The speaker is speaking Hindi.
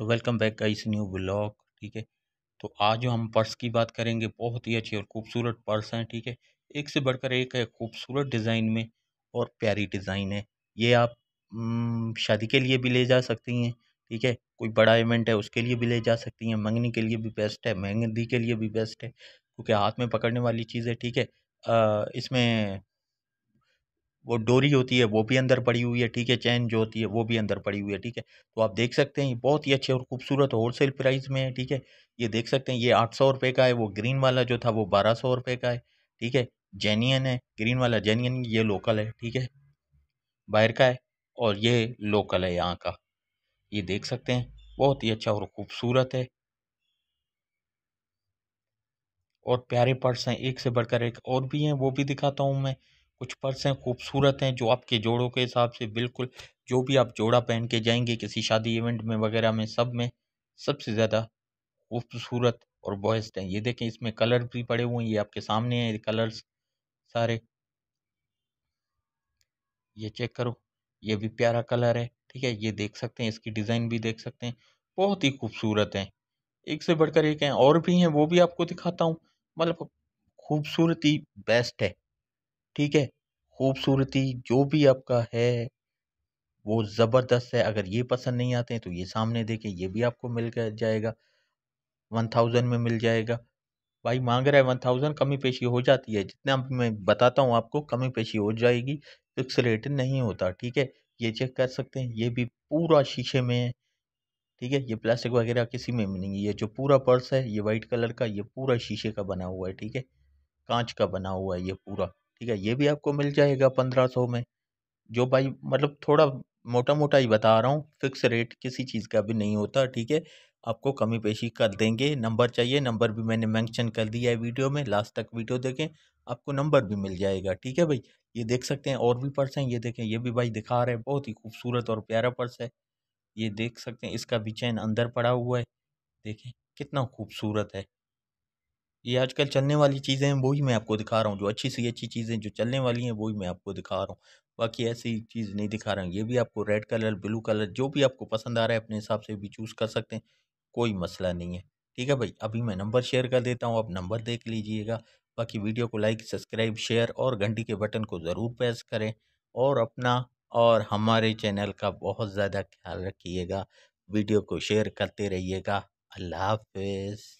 तो वेलकम बैक का इस न्यू ब्लॉग ठीक है तो आज हम पर्स की बात करेंगे बहुत ही अच्छी और खूबसूरत पर्स हैं ठीक है एक से बढ़कर एक है खूबसूरत डिज़ाइन में और प्यारी डिज़ाइन है ये आप शादी के लिए भी ले जा सकती हैं ठीक है कोई बड़ा इवेंट है उसके लिए भी ले जा सकती हैं मंगनी के लिए भी बेस्ट है मेहंदी के लिए भी बेस्ट है क्योंकि हाथ में पकड़ने वाली चीज़ है ठीक है इसमें वो डोरी होती है वो भी अंदर पड़ी हुई है ठीक है चैन जो होती है वो भी अंदर पड़ी हुई है ठीक है तो आप देख सकते हैं बहुत ही अच्छे और खूबसूरत होलसेल प्राइस में है ठीक है ये देख सकते हैं ये आठ सौ रुपये का है वो ग्रीन वाला जो था वो बारह सौ रुपये का है ठीक है जेनियन है ग्रीन वाला जेनियन ये लोकल है ठीक है बाहर का है और ये लोकल है यहाँ का ये देख सकते हैं बहुत ही अच्छा और ख़ूबसूरत है और प्यारे पर्स हैं एक से बढ़कर एक और भी हैं वो भी दिखाता हूँ मैं कुछ पर्स हैं खूबसूरत हैं जो आपके जोड़ों के हिसाब से बिल्कुल जो भी आप जोड़ा पहन के जाएंगे किसी शादी इवेंट में वगैरह में सब में सबसे ज़्यादा खूबसूरत और बॉयस्ट हैं ये देखें इसमें कलर भी पड़े हुए हैं ये आपके सामने हैं कलर्स सारे ये चेक करो ये भी प्यारा कलर है ठीक है ये देख सकते हैं इसकी डिज़ाइन भी देख सकते हैं बहुत ही खूबसूरत हैं एक से बढ़कर एक हैं और भी हैं वो भी आपको दिखाता हूँ मतलब खूबसूरती बेस्ट है ठीक है खूबसूरती जो भी आपका है वो ज़बरदस्त है अगर ये पसंद नहीं आते हैं तो ये सामने देखें ये भी आपको मिल जाएगा वन थाउजेंड में मिल जाएगा भाई मांग रहा है वन थाउजेंड कमी पेशी हो जाती है जितना मैं बताता हूँ आपको कमी पेशी हो जाएगी फिक्स रेट नहीं होता ठीक है ये चेक कर सकते हैं ये भी पूरा शीशे में है ठीक है ये प्लास्टिक वगैरह किसी में नहीं है ये जो पूरा पर्स है ये वाइट कलर का ये पूरा शीशे का बना हुआ है ठीक है कांच का बना हुआ है ये पूरा ठीक है ये भी आपको मिल जाएगा पंद्रह सौ में जो भाई मतलब थोड़ा मोटा मोटा ही बता रहा हूँ फिक्स रेट किसी चीज़ का भी नहीं होता ठीक है आपको कमी पेशी कर देंगे नंबर चाहिए नंबर भी मैंने मेंशन कर दिया है वीडियो में लास्ट तक वीडियो देखें आपको नंबर भी मिल जाएगा ठीक है भाई ये देख सकते हैं और भी पर्स हैं ये देखें ये भी भाई दिखा रहे हैं बहुत ही खूबसूरत और प्यारा पर्स है ये देख सकते हैं इसका भी चैन अंदर पड़ा हुआ है देखें कितना खूबसूरत है ये आजकल चलने वाली चीज़ें हैं वही मैं आपको दिखा रहा हूँ जो अच्छी सी अच्छी चीज़ें जो चलने वाली हैं वही मैं आपको दिखा रहा हूँ बाकी ऐसी चीज़ नहीं दिखा रहा हूँ ये भी आपको रेड कलर ब्लू कलर जो भी आपको पसंद आ रहा है अपने हिसाब से भी चूज़ कर सकते हैं कोई मसला नहीं है ठीक है भाई अभी मैं नंबर शेयर कर देता हूँ आप नंबर देख लीजिएगा बाकी वीडियो को लाइक सब्सक्राइब शेयर और घंटी के बटन को ज़रूर प्रेस करें और अपना और हमारे चैनल का बहुत ज़्यादा ख्याल रखिएगा वीडियो को शेयर करते रहिएगा अल्लाह हाफिज़